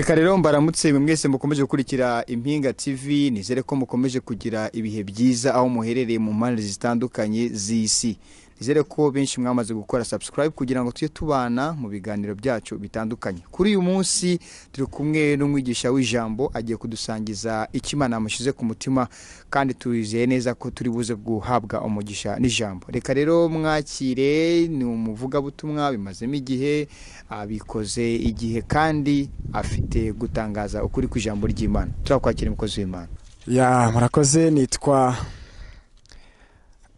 reka rero mbaramutse mwese mukomeje gukurikira impinga tv nizere ko mukomeje kugira ibihe byiza aho muherereye mu mpande zitandukanye z'isi izere ko benshi mwamaze gukora subscribe kugira ngo tujye tubana mu biganiro byacu bitandukanye kuri uyu munsi turi kumwe n'umwigisha w'ijambo agiye kudusangiza ikimana amushyize ku mutima kandi twizeye neza ko turi buze guhabwa umugisha n'ijambo reka rero mwakire ni umuvugabutumwa bimazemo igihe abikoze igihe kandi afite gutangaza ukuri ku ijambo ry'imana turakwakira umukozi w'imana ya murakoze nitwa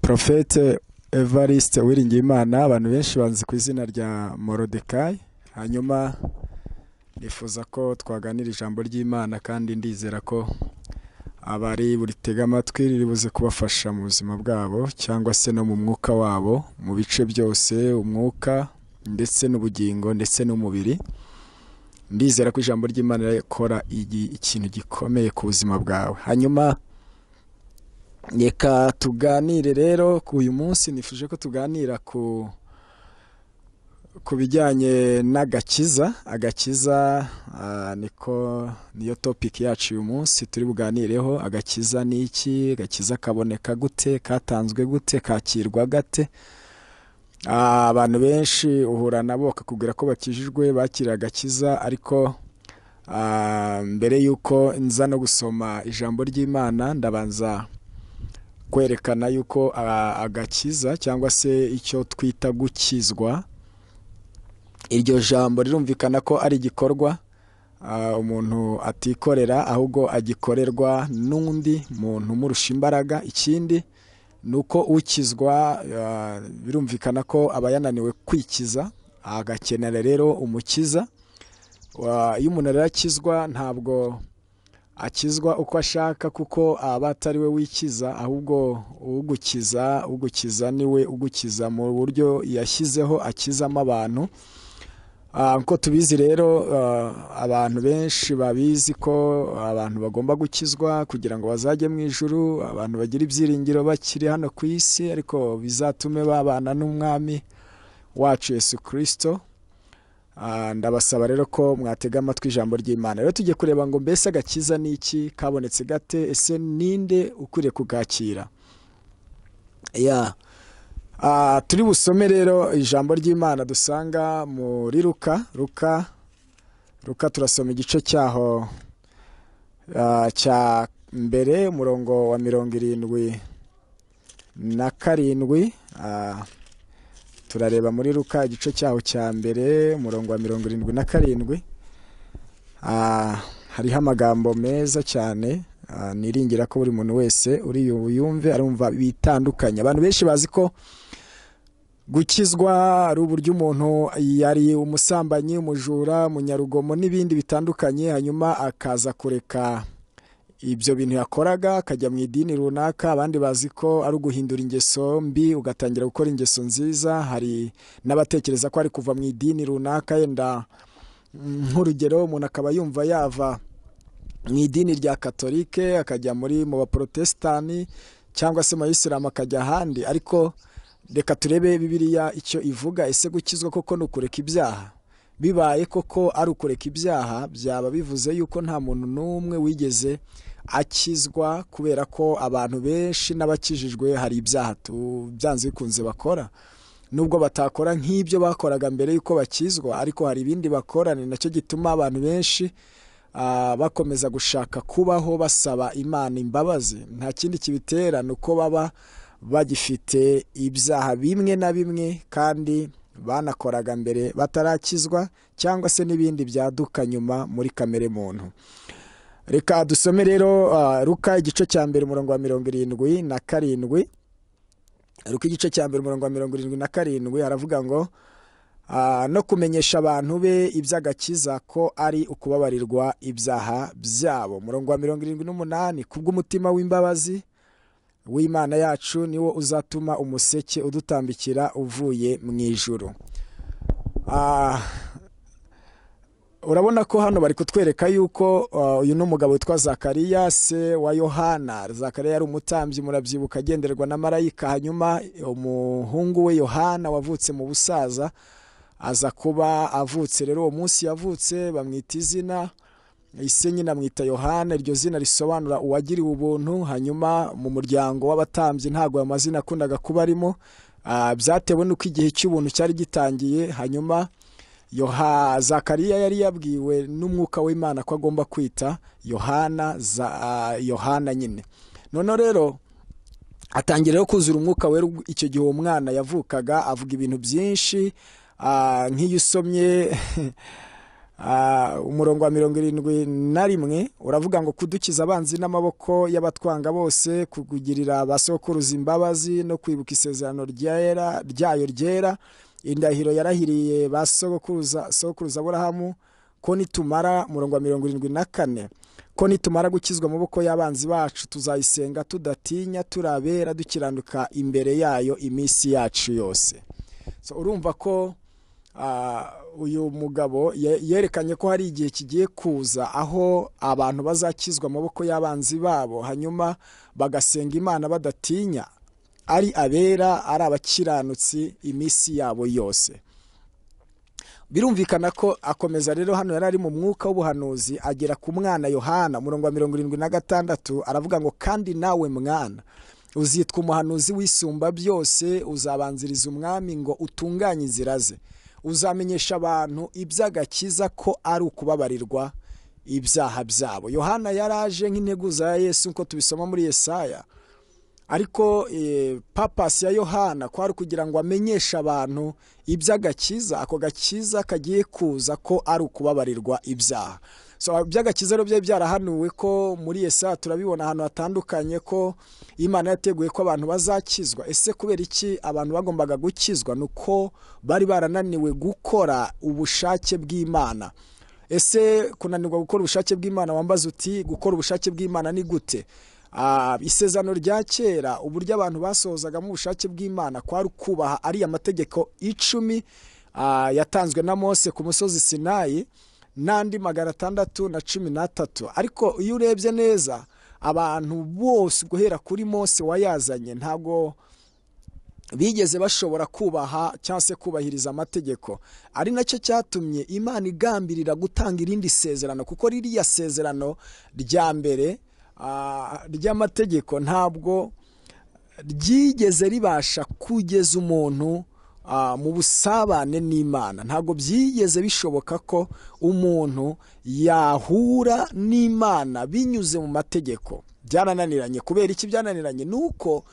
porofete evariste wiringiyimana abantu benshi banzi ku izina rya morodekayi hanyuma nifuza ko twaganira ijambo ry'imana kandi ndizera ko abari buritega amatwi riribuze kubafasha mu buzima bwabo cyangwa se no mu mwuka wabo mu bice byose umwuka ndetse n'ubugingo ndetse n'umubiri ndizera ko ijambo ry'imana rikora ikintu gikomeye ku buzima bwawe hanyuma reka tuganire rero ku uyu munsi nifuje ko tuganira ku ku bijyanye n'agakiza agakiza ah, niko niyo topiki yacu uyu munsi turi buganireho agakiza ni iki agakiza kaboneka gute katanzwe gute kakirwa gate ah, abantu benshi uhura nabo bakakubwira ko bakijijwe bakira agakiza ariko ah, mbere y'uko nza no gusoma ijambo ry'imana ndabanza kwerekana yuko agakiza cyangwa se icyo twita gukizwa iryo jambo rirumvikana ko ari igikorwa umuntu atikorera ahubwo agikorerwa n'undi muntu umurusha imbaraga ikindi ni uko ukizwa birumvikana ko aba yananiwe kwikiza agakenera rero umukiza iyo umuntu rero akizwa ntabwo akizwa uko ashaka kuko aba atari we wikiza ahubwo ugukiza ugukiza niwe ugukiza mu buryo yashyizeho akizamo abantu ah, uko tubizi rero ah, abantu benshi babizi ko abantu bagomba gukizwa kugira ngo bazajye mu ijuru abantu bagira ibyiringiro bakiri hano ku isi ariko bizatume babana n'umwami wacu Yesu kirisito Ah, ndabasaba rero ko mwatega amatwi ijambo ry'imana rero tujye kureba ngo mbese agakiza ni iki kabonetse gate ese ninde ukwiriye kugakira ah, turi busome rero ijambo ry'imana dusanga muri ruka ruka ruka turasoma igice cyaho ah, cya mbere umurongo wa mirongo irindwi na karindwi turareba muri ruka igice cyaho cya mbere umurongo wa mirongo irindwi na karindwi ah, hariho amagambo meza cyane ah, niringira ko buri muntu wese uri yumve arumva bitandukanye abantu benshi bazi ko gukizwa ari uburyo umuntu yari umusambanyi umujura umunyarugomo n'ibindi bitandukanye hanyuma akaza kureka ibyo bintu yakoraga akajya mu idini runaka abandi bazi ko ari uguhindura ingeso mbi ugatangira gukora ingeso nziza hari n'abatekereza ko ari kuva mu idini runaka yenda mm, nk'urugero umuntu akaba yumva yava mu idini rya katolike akajya muri mu baporotesitani cyangwa se mu bayisilamu akajya ahandi ariko reka turebe bibiliya icyo ivuga ese gukizwa koko ni ukureka ibyaha bibaye koko ari ukureka ibyaha byaba bivuze yuko nta muntu n'umwe wigeze akizwa kubera ko abantu benshi n'abakijijwe hari ibyaha byanze bikunze bakora nubwo batakora nk'ibyo bakoraga mbere y'uko bakizwa ariko hari ibindi bakora ni nacyo gituma abantu benshi ah, bakomeza gushaka kubaho basaba imana imbabazi nta kindi kibitera ni uko baba bagifite ibyaha bimwe na bimwe kandi banakoraga mbere batarakizwa cyangwa se n'ibindi byaduka nyuma muri kamere muntu reka dusome rero ruka igice cya mbere umurongo wa mirongo irindwi na karindwi ruka igice cya mbere umurongo wa mirongo irindwi na karindwi aravuga ngo no kumenyesha abantu be iby'agakiza ko ari ukubabarirwa ibyaha byabo umurongo wa mirongo irindwi n'umunani kubw'umutima w'imbabazi w'imana yacu niwo uzatuma umuseke udutambikira uvuye mu ijuru urabona ko hano bari kutwereka yuko uh, uyu ni umugabo witwa zakariya se wa yohana zakariya yari umutambyi murabyibuka agenderwa na marayika hanyuma umuhungu we yohana wavutse mu busaza aza kuba avutse rero uwo munsi yavutse bamwita izina ise nyine amwita yohana iryo zina risobanura uwagiriwe ubuntu hanyuma mu muryango w'abatambyi ntabwo ayo mazina akundaga kuba arimo uh, byatewe n'uko igihe cy'ubuntu cyari gitangiye hanyuma yoha zakariya yari yabwiwe n'umwuka w'imana ko agomba kwita yohana za ah, yohana nyine noneho rero atangira rero kuzura umwuka we icyo gihe uwo mwana yavukaga avuga ibintu byinshi ah, nk'iyo usomye ah, umurongo wa mirongo irindwi na rimwe uravuga ngo kudukiza abanzi n'amaboko y'abatwanga bose kugugirira abasokuruza imbabazi no kwibuka isezerano ryayo ryera indahiro yarahiriye ba sogokuruza sogokuruza burahamu ko nitumara murongo wa mirongo irindwi na kane ko nitumara gukizwa maboko y'abanzi bacu tuzayisenga tudatinya turabera dukiranuka imbere yayo iminsi yacu yose urumva ko ah, uyu mugabo yerekanye ko hari igihe kigiye kuza aho abantu bazakizwa amaboko y'abanzi babo hanyuma bagasenga imana badatinya ari abera ari abakiranutsi iminsi yabo yose birumvikana ko akomeza rero hano yari ari mu mwuka w'ubuhanuzi agera ku mwana yohana murongo wa mirongo irindwi na gatandatu aravuga ngo kandi nawe mwana uzitwa umuhanuzi wisumba byose uzabanziriza umwami ngo utunganye inzira ze uzamenyesha abantu iby'agakiza ko ari ukubabarirwa ibyaha byabo yohana yaraje nk'integuza ya yesu nk'uko tubisoma muri yesaya ariko e, papasi ya yohana kwari kugira ngo amenyeshe abantu iby'agakiza ako gakiza kagiye kuza ko ari ukubabarirwa ibyaha by'agakiza rero byari byarahanuwe ko muri esa turabibona ahantu hatandukanye ko imana yateguye ko abantu bazakizwa ese kubera iki abantu bagombaga gukizwa ni uko bari barananiwe gukora ubushake bw'imana ese kunanirwa gukora ubushake bw'imana wambaza uti gukora ubushake bw'imana ni gute Ah, isezerano rya kera uburyo abantu basohozagamo ubushake bw'imana kwari kubaha ariya mategeko icumi ah, yatanzwe na mose ku musozi sinayi n'andi magana atandatu na cumi n'atatu ariko iyo urebye neza abantu bose guhera kuri mose wayazanye ntabwo bigeze bashobora kubaha cyangwa se kubahiriza amategeko ari nacyo cyatumye imana igambirira gutanga irindi sezerano kuko ririya sezerano rya mbere Ah, ry'amategeko ntabwo ryigeze ribasha kugeza umuntu ah, mu busabane n'imana ntabwo byigeze bishoboka ko umuntu yahura n'imana binyuze mu mategeko byarananiranye kubera iki byananiranye ni uko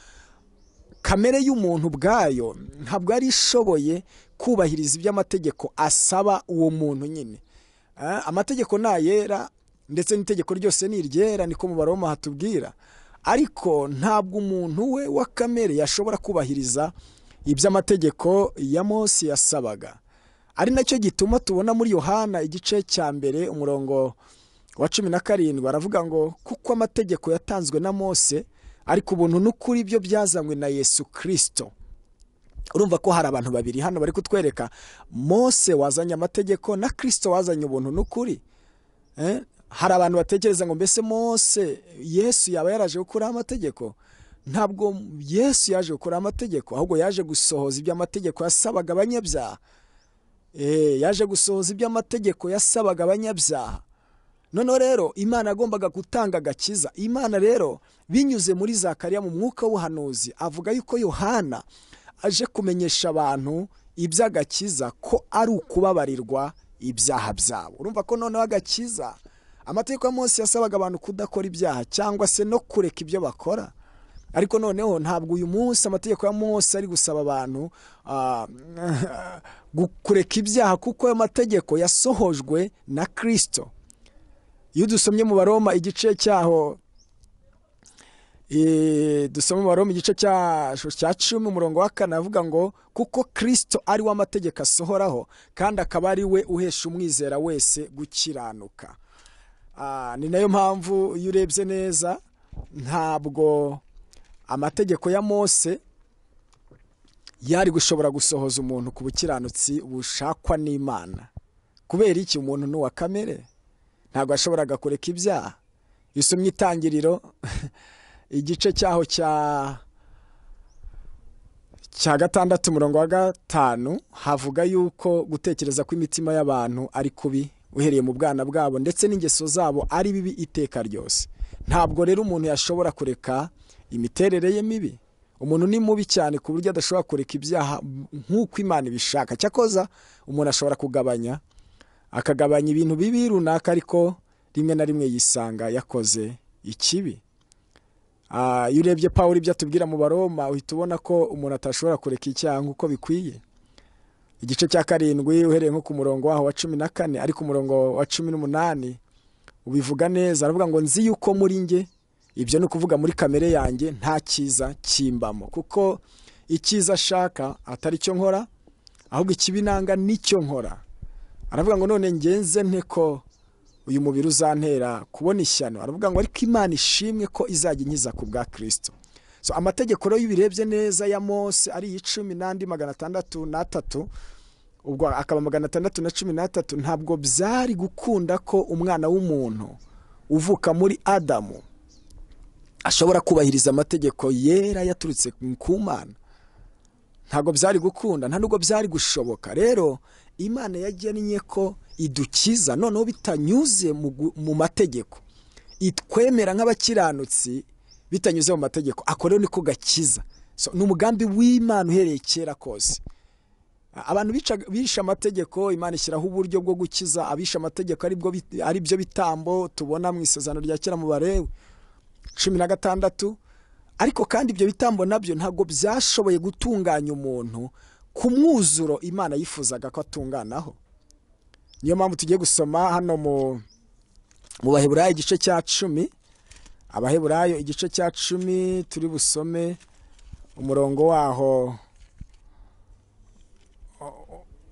kamere y'umuntu ubwayo ntabwo yari ishoboye kubahiriza ibyamategeko asaba uwo muntu nyine ah, amategeko nayera ndetse n'itegeko ryose ni iryera niko mu baroma hatubwira ariko ntabwo umuntu we wa kamere yashobora kubahiriza iby'amategeko ya Mose yasabaga ari nacyo gituma tubona muri yohana igice cya mbere umurongo wa cumi na karindwi aravuga ngo kuko amategeko yatanzwe na Mose ariko ubuntu n'ukuri byo byazanywe na Yesu kirisito urumva ko hari abantu babiri hano bari kutwereka Mose wazanye amategeko na kirisito wazanye ubuntu n'ukuri eh? hari abantu batekereza ngo mbese mose yesu yaba yaraje gukuraho amategeko ntabwo yesu yaje gukuraho amategeko ahubwo yaje gusohoza ibyo amategeko yasabaga abanyabyaha eh, yaje gusohoza ibyo amategeko yasabaga abanyabyaha noneho rero imana yagombaga gutanga agakiza imana rero binyuze muri zakariya mu mwuka w'ubuhanuzi avuga yuko yohana aje kumenyesha abantu iby'agakiza ko ari ukubabarirwa ibyaha byabo urumva ko noneho agakiza amategeko ya Mose yasabaga abantu kudakora ibyaha cyangwa se no kureka ibyo bakora ariko noneho ntabwo uyu munsi amategeko ya Mose ari gusaba abantu ah, kureka ibyaha kuko ayo mategeko yasohojwe na kirisito iyo dusomye mu baroma igice cyaho dusoma mu baroma igice cya cumi umurongo wa kane avuga ngo kuko kirisito ari we amategeko asohoraho kandi akaba ari we uhesha umwizera wese gukiranuka Ah, ni nayo mpamvu iyo urebye neza ntabwo amategeko ya mose yari gushobora gusohoza umuntu ku bukiranutsi bushakwa n'imana kubera iki umuntu ni uwa kamere ntabwo yashoboraga kureka ibyaha isomye itangiriro igice cyaho cya cya gatandatu umurongo wa gatanu havuga yuko gutekereza imitima y'abantu ari kubi uhereye mu bwana bwabo ndetse n'ingeso zabo ari bibi iteka ryose ntabwo rero umuntu yashobora kureka imiterere ye mibi umuntu ni mubi cyane ku buryo adashobora kureka ibyaha nk'uko imana ibishaka cyakoza umuntu ashobora kugabanya akagabanya ibintu bibi runaka ariko rimwe na rimwe yisanga yakoze ikibi ah, iyo urebye pawulo ibyo atubwira mu baroma uhita ubona ko umuntu atashobora kureka icyaha nk'uko bikwiye igice cya karindwi uhereye nko ku murongo waho wa cumi na kane ariko umurongo wa cumi n'umunani ubivuga neza aravuga ngo nzi yuko muri nge ibyo ni ukuvuga muri kamere yanjye nta cyiza kimbamo kuko icyiza ashaka atari cyo nkora ahubwo ikibi ikibinanga nicyo nkora aravuga ngo none ngenze nte ko uyu mubiri uzantera kubona ishyano aravuga ngo ariko imana ishimwe ko izajya inkiza ku bwa kirisito amategeko rero iyo ubirebye neza ya mose ari iy'icumi n'andi magana atandatu n'atatu ubwo akaba magana atandatu na cumi n'atatu ntabwo byari gukunda ko umwana w'umuntu uvuka muri adamu ashobora kubahiriza amategeko yera yaturutse ku mana ntabwo byari gukunda nta nubwo byari gushoboka rero imana yagennye ko idukiza noneho bitanyuze mu mategeko itwemera nk'abakiranutsi bitanyuze mu mategeko ako rero niko gakiza ni umugambi w'imana uhereye kera kose abantu bishe amategeko imana ishyiraho uburyo bwo gukiza abishe amategeko ari byo bitambo tubona mu isezerano rya kera mu barewe cumi na gatandatu ariko kandi ibyo bitambo nabyo ntabwo byashoboye gutunganya umuntu ku mwuzuro imana yifuzaga ko atunganaho niyo mpamvu tugiye gusoma hano mu baheburayo igice cya cumi abaheburayo igice cya cumi turi busome umurongo waho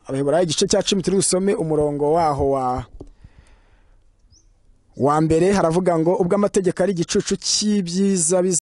abaheburayo igice cya cumi turi busome umurongo waho wa wa mbere haravuga ngo ubwo amategeko ari igicucu cy'ibyiza